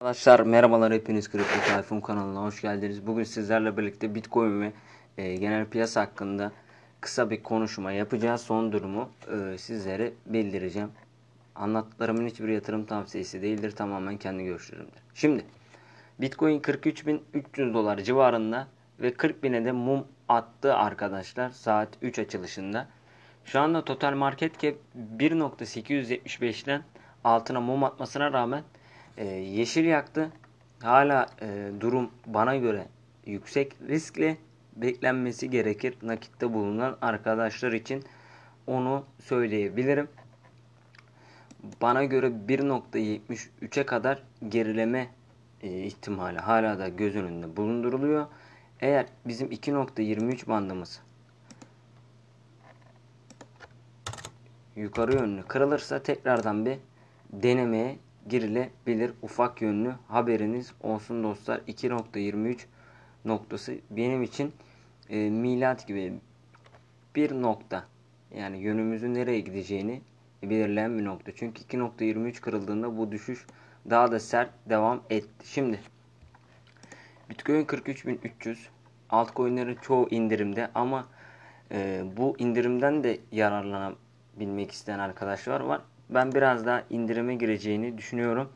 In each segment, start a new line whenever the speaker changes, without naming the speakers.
Arkadaşlar merhabalar hepiniz Kripto Tayfun kanalına hoş geldiniz. Bugün sizlerle birlikte Bitcoin ve e, genel piyasa hakkında kısa bir konuşma yapacağız. Son durumu e, sizlere bildireceğim. Anlattıklarımın hiçbir yatırım tavsiyesi değildir. Tamamen kendi görüşlerimdir. Şimdi Bitcoin 43.300 dolar civarında ve 40.000'e de mum attı arkadaşlar saat 3 açılışında. Şu anda total market cap 1.875'ten altına mum atmasına rağmen e, yeşil yaktı. Hala e, durum bana göre yüksek riskli beklenmesi gerekir nakitte bulunan arkadaşlar için onu söyleyebilirim. Bana göre 1.73'e kadar gerileme e, ihtimali hala da göz önünde bulunduruluyor. Eğer bizim 2.23 bandımız yukarı yönlü kırılırsa tekrardan bir denemeye girilebilir ufak yönlü haberiniz olsun dostlar. 2.23 noktası benim için e, milat gibi bir nokta. Yani yönümüzün nereye gideceğini belirleyen bir nokta. Çünkü 2.23 kırıldığında bu düşüş daha da sert devam etti. Şimdi Bitcoin 43.300 altcoin'lerin çoğu indirimde ama e, bu indirimden de yararlanabilmek isteyen arkadaşlar var. Ben biraz daha indirime gireceğini düşünüyorum.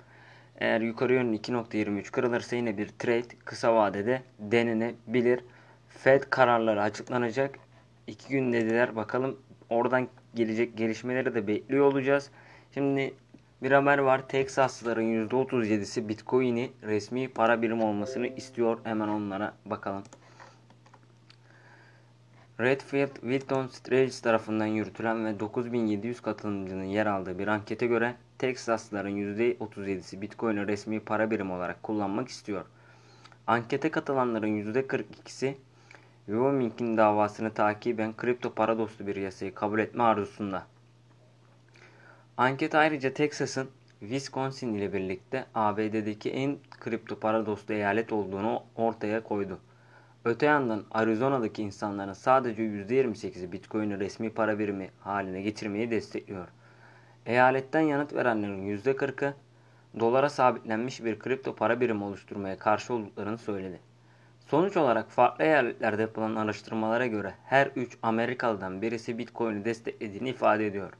Eğer yukarı yönlü 2.23 kırılırsa yine bir trade kısa vadede denenebilir. Fed kararları açıklanacak. 2 gün dediler bakalım oradan gelecek gelişmeleri de bekliyor olacağız. Şimdi bir haber var. Teksaslıların %37'si Bitcoin'i resmi para birimi olmasını istiyor. Hemen onlara bakalım. Redfield Wilton Straits tarafından yürütülen ve 9700 katılımcının yer aldığı bir ankete göre Teksaslıların %37'si Bitcoin'i resmi para birimi olarak kullanmak istiyor. Ankete katılanların %42'si Wyoming'in davasını takiben kripto para dostu bir yasayı kabul etme arzusunda. Anket ayrıca Texas'ın Wisconsin ile birlikte ABD'deki en kripto para dostu eyalet olduğunu ortaya koydu. Öte yandan Arizona'daki insanların sadece %28'i Bitcoin'i resmi para birimi haline getirmeyi destekliyor. Eyaletten yanıt verenlerin %40'ı dolara sabitlenmiş bir kripto para birimi oluşturmaya karşı olduklarını söyledi. Sonuç olarak farklı eyaletlerde yapılan araştırmalara göre her 3 Amerikalı'dan birisi Bitcoin'i desteklediğini ifade ediyor.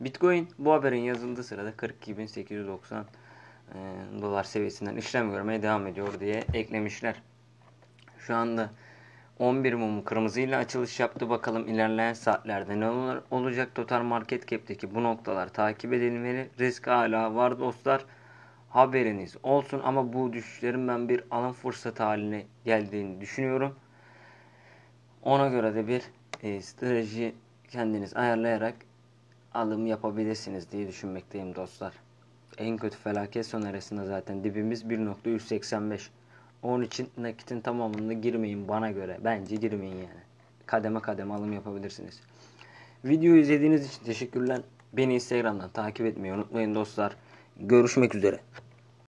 Bitcoin bu haberin yazıldığı sırada 42.890 dolar seviyesinden işlem görmeye devam ediyor diye eklemişler. Şu anda 11 mumu kırmızıyla açılış yaptı. Bakalım ilerleyen saatlerde ne olur, olacak? Total Market Cap'teki bu noktalar takip edilmeli. Risk hala var dostlar. Haberiniz olsun ama bu düşüşlerin ben bir alım fırsatı haline geldiğini düşünüyorum. Ona göre de bir e, strateji kendiniz ayarlayarak alım yapabilirsiniz diye düşünmekteyim dostlar. En kötü felaket sonaresinde zaten dibimiz 1.185. Onun için nakitin tamamında girmeyin bana göre. Bence girmeyin yani. Kademe kademe alım yapabilirsiniz. Video izlediğiniz için teşekkürler. Beni Instagram'dan takip etmeyi unutmayın dostlar. Görüşmek üzere.